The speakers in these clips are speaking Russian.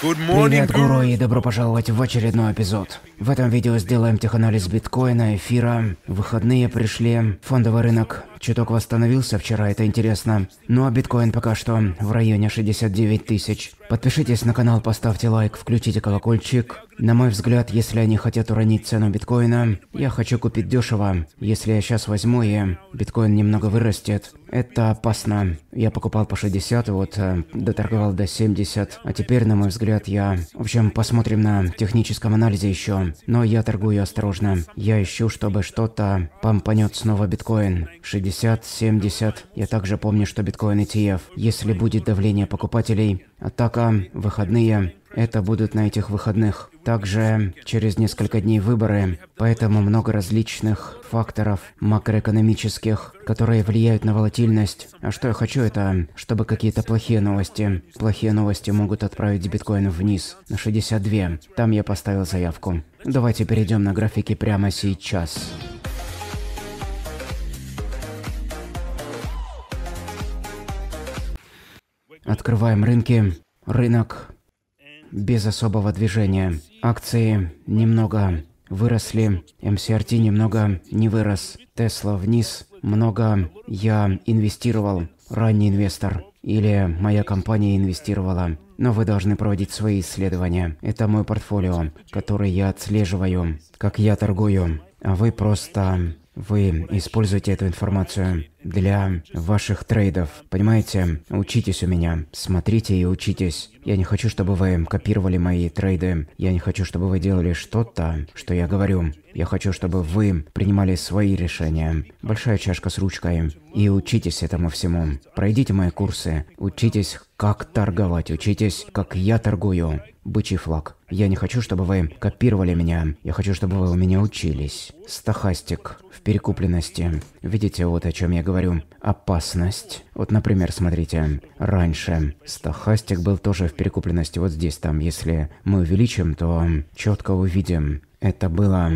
Привет, гуру, и добро пожаловать в очередной эпизод. В этом видео сделаем теханализ биткоина, эфира, выходные пришли, фондовый рынок, Чуток восстановился вчера, это интересно. Ну а биткоин пока что в районе 69 тысяч. Подпишитесь на канал, поставьте лайк, включите колокольчик. На мой взгляд, если они хотят уронить цену биткоина, я хочу купить дешево. Если я сейчас возьму и биткоин немного вырастет, это опасно. Я покупал по 60, вот э, доторговал до 70, а теперь, на мой взгляд, я... В общем, посмотрим на техническом анализе еще. Но я торгую осторожно. Я ищу, чтобы что-то помпанет снова биткоин. 60 60, 70. Я также помню, что биткоин ETF. Если будет давление покупателей, атака, выходные, это будут на этих выходных. Также через несколько дней выборы, поэтому много различных факторов макроэкономических, которые влияют на волатильность. А что я хочу это, чтобы какие-то плохие новости. Плохие новости могут отправить биткоин вниз на 62. Там я поставил заявку. Давайте перейдем на графики прямо сейчас. Открываем рынки. Рынок без особого движения. Акции немного выросли. МСРТ немного не вырос. Тесла вниз. Много я инвестировал. Ранний инвестор. Или моя компания инвестировала. Но вы должны проводить свои исследования. Это мой портфолио, который я отслеживаю, как я торгую. А вы просто вы используете эту информацию для ваших трейдов. Понимаете? Учитесь у меня. Смотрите и учитесь. Я не хочу, чтобы вы копировали мои трейды. Я не хочу, чтобы вы делали что-то, что я говорю. Я хочу, чтобы вы принимали свои решения. Большая чашка с ручкой. И учитесь этому всему. Пройдите мои курсы. Учитесь, как торговать. Учитесь, как я торгую бычий флаг. Я не хочу, чтобы вы копировали меня. Я хочу, чтобы вы у меня учились. Стохастик В перекупленности. Видите, вот о чем я говорю. Опасность. Вот, например, смотрите. Раньше стохастик был тоже в перекупленности вот здесь там. Если мы увеличим, то четко увидим. Это было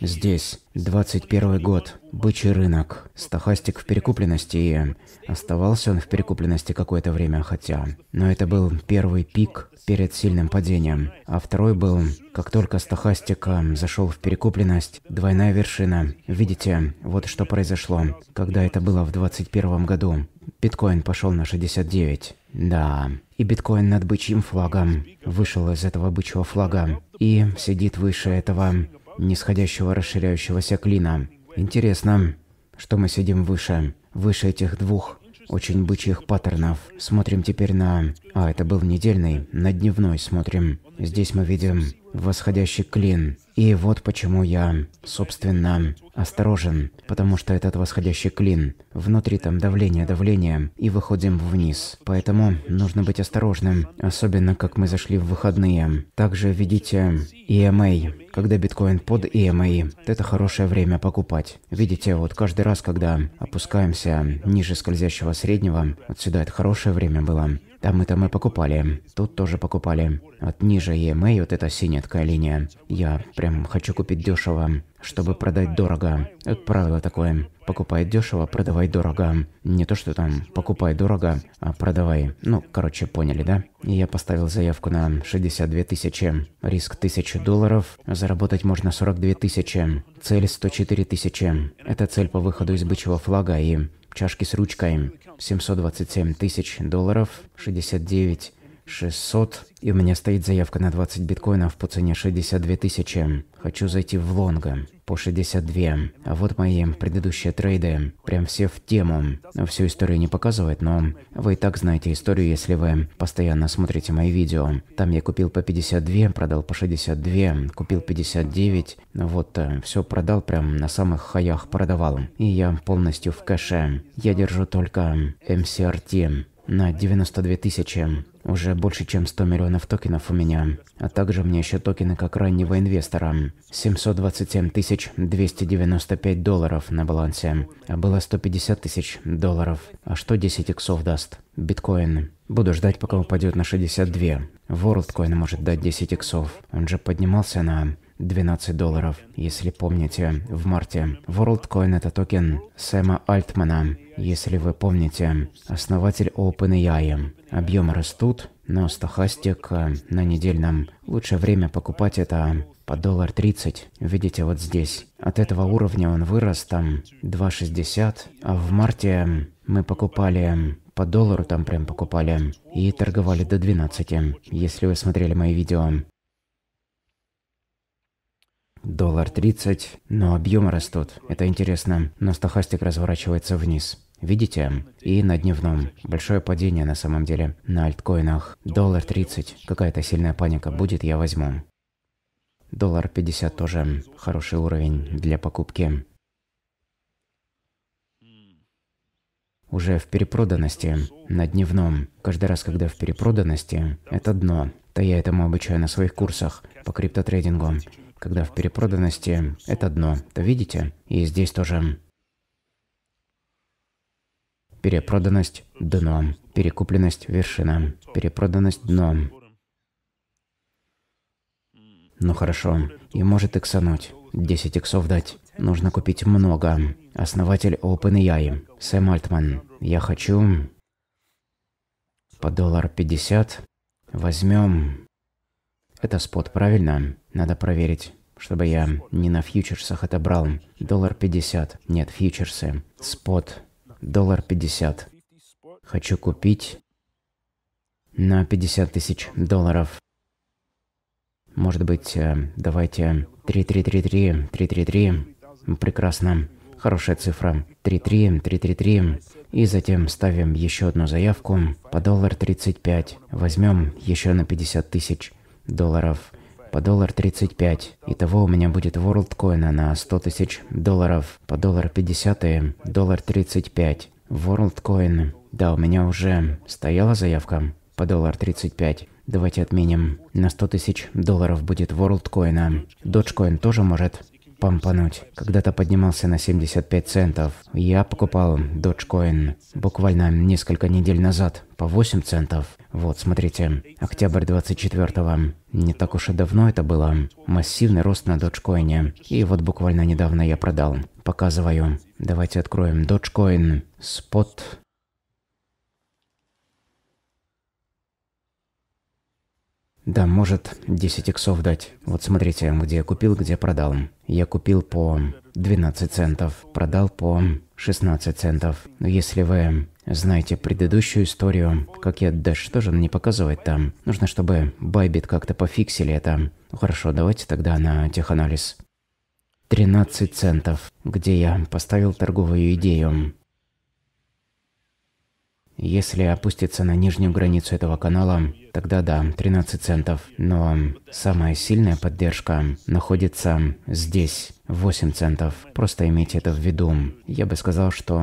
здесь. 21 год бычий рынок. Стахастик в перекупленности, и оставался он в перекупленности какое-то время, хотя... Но это был первый пик перед сильным падением. А второй был, как только Стахастика зашел в перекупленность, двойная вершина. Видите, вот что произошло, когда это было в 2021 году. Биткоин пошел на 69. Да. И биткоин над бычьим флагом. Вышел из этого бычьего флага. И сидит выше этого нисходящего расширяющегося клина. Интересно, что мы сидим выше, выше этих двух очень бычьих паттернов. Смотрим теперь на... А, это был недельный, на дневной смотрим. Здесь мы видим восходящий клин. И вот почему я, собственно, осторожен, потому что этот восходящий клин, внутри там давление, давление, и выходим вниз. Поэтому нужно быть осторожным, особенно как мы зашли в выходные. Также введите EMA, когда биткоин под EMA, это хорошее время покупать. Видите, вот каждый раз, когда опускаемся ниже скользящего среднего, вот сюда это хорошее время было, там это мы покупали. Тут тоже покупали. Вот ниже EMA, вот эта синяя такая линия. Я прям хочу купить дешево, чтобы продать дорого. Это правило такое. Покупай дешево, продавай дорого. Не то, что там покупай дорого, а продавай. Ну, короче, поняли, да? И я поставил заявку на 62 тысячи. Риск 1000 долларов. Заработать можно 42 тысячи. Цель 104 тысячи. Это цель по выходу из бычьего флага и чашки с ручкой. 727 тысяч долларов, 69 600, и у меня стоит заявка на 20 биткоинов по цене 62 тысячи. Хочу зайти в лонга по 62. А вот мои предыдущие трейды. Прям все в тему. Всю историю не показывает, но вы и так знаете историю, если вы постоянно смотрите мои видео. Там я купил по 52, продал по 62, купил 59. Ну вот, э, все продал прям на самых хаях продавал. И я полностью в кэше. Я держу только MCRT на 92 тысячи. Уже больше чем 100 миллионов токенов у меня. А также у меня еще токены как раннего инвестора. 727 295 долларов на балансе. А было 150 тысяч долларов. А что 10 иксов даст? Биткоин. Буду ждать, пока упадет на 62. WorldCoin может дать 10 иксов. Он же поднимался на 12 долларов, если помните, в марте. WorldCoin это токен Сэма Альтмана, если вы помните, основатель OpenAI объемы растут, но стохастик э, на недельном лучшее время покупать это по доллар 30. Видите, вот здесь. От этого уровня он вырос там 2,60. А в марте мы покупали по доллару там прям покупали и торговали до 12, если вы смотрели мои видео. Доллар 30, но объемы растут. Это интересно, но стохастик разворачивается вниз. Видите? И на дневном. Большое падение на самом деле. На альткоинах. Доллар 30. Какая-то сильная паника будет, я возьму. Доллар 50 тоже хороший уровень для покупки. Уже в перепроданности, на дневном. Каждый раз, когда в перепроданности, это дно. Да я этому обучаю на своих курсах по криптотрейдингу. Когда в перепроданности, это дно. То видите? И здесь тоже перепроданность – дном, перекупленность – вершина, перепроданность – дном. Ну хорошо, и может иксануть. 10 иксов дать. Нужно купить много. Основатель OpenAI, Сэм Альтман. Я хочу... По доллар 50. Возьмем. Это спот, правильно? Надо проверить чтобы я не на фьючерсах это брал. Доллар 50. Нет, фьючерсы. Спот доллар 50. Хочу купить на 50 тысяч долларов. Может быть, э, давайте 3-3-3-3, 3-3-3. Прекрасно. Хорошая цифра. 3-3, 3-3-3. И затем ставим еще одну заявку по доллар 35. Возьмем еще на 50 тысяч долларов по доллар 35. Итого у меня будет WorldCoin на 100 тысяч долларов, по доллар 50 и доллар 35. WorldCoin. Да, у меня уже стояла заявка по доллар 35. Давайте отменим. На 100 тысяч долларов будет WorldCoin. Dogecoin тоже может пампануть. Когда-то поднимался на 75 центов. Я покупал Dogecoin буквально несколько недель назад по 8 центов. Вот, смотрите, октябрь 24-го. Не так уж и давно это было. Массивный рост на доджкоине. И вот буквально недавно я продал. Показываю. Давайте откроем Dogecoin. Spot Да, может 10 иксов дать. Вот смотрите, где я купил, где продал. Я купил по 12 центов, продал по 16 центов. Но если вы знаете предыдущую историю, как я да Dash тоже не показывает там. Нужно, чтобы Байбит как-то пофиксили это. Ну, хорошо, давайте тогда на теханализ. 13 центов, где я поставил торговую идею. Если опуститься на нижнюю границу этого канала, тогда да, 13 центов. Но самая сильная поддержка находится здесь, 8 центов. Просто имейте это в виду. Я бы сказал, что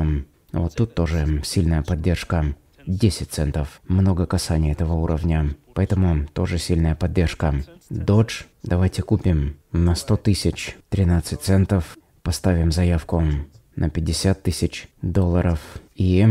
вот тут тоже сильная поддержка. 10 центов. Много касаний этого уровня. Поэтому тоже сильная поддержка. Додж давайте купим на 100 тысяч 13 центов. Поставим заявку на 50 тысяч долларов. И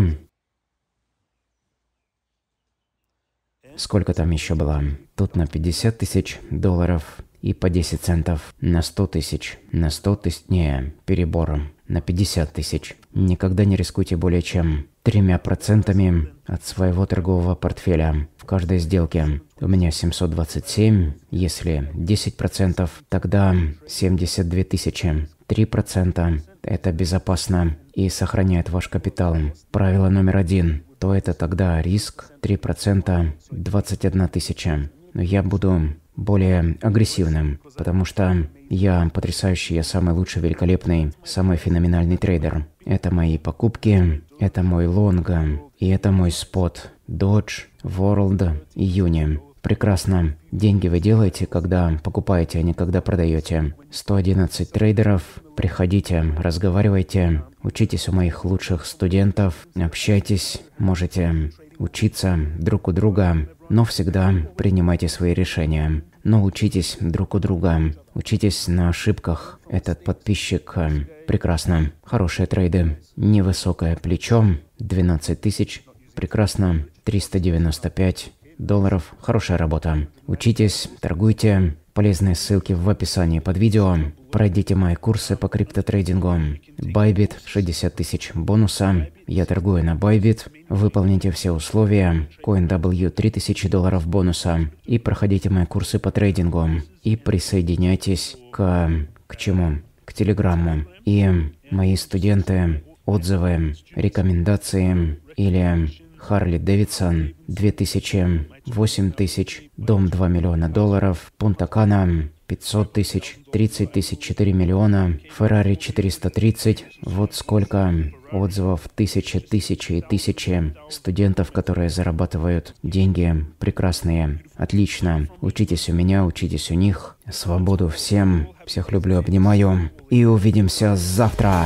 сколько там еще было? Тут на 50 тысяч долларов и по 10 центов. На 100 тысяч. На 100 тысяч... Не, перебором. На 50 тысяч. Никогда не рискуйте более чем тремя процентами от своего торгового портфеля в каждой сделке. У меня 727, если 10%, тогда 72 тысячи. 3% это безопасно и сохраняет ваш капитал. Правило номер один то это тогда риск 3% 21 тысяча. Но я буду более агрессивным, потому что я потрясающий, я самый лучший, великолепный, самый феноменальный трейдер. Это мои покупки, это мой лонг и это мой спот. Dodge, World, июня. Прекрасно. Деньги вы делаете, когда покупаете, а не когда продаете. 111 трейдеров. Приходите, разговаривайте, учитесь у моих лучших студентов, общайтесь, можете учиться друг у друга, но всегда принимайте свои решения. Но учитесь друг у друга, учитесь на ошибках. Этот подписчик э, прекрасно. Хорошие трейды. Невысокое плечо, 12 тысяч, прекрасно. 395 долларов. Хорошая работа. Учитесь, торгуйте. Полезные ссылки в описании под видео. Пройдите мои курсы по криптотрейдингу. Bybit 60 тысяч бонуса. Я торгую на Bybit. Выполните все условия. CoinW 3000 долларов бонуса. И проходите мои курсы по трейдингу. И присоединяйтесь к... к чему? К Телеграмму. И мои студенты, отзывы, рекомендации или Харли Дэвидсон, 2000, тысяч дом 2 миллиона долларов, Пунта-Кана, 500 тысяч, 30 тысяч 4 миллиона, Феррари 430, вот сколько отзывов, тысячи, тысячи и тысячи студентов, которые зарабатывают деньги прекрасные. Отлично, учитесь у меня, учитесь у них. Свободу всем, всех люблю, обнимаю и увидимся завтра.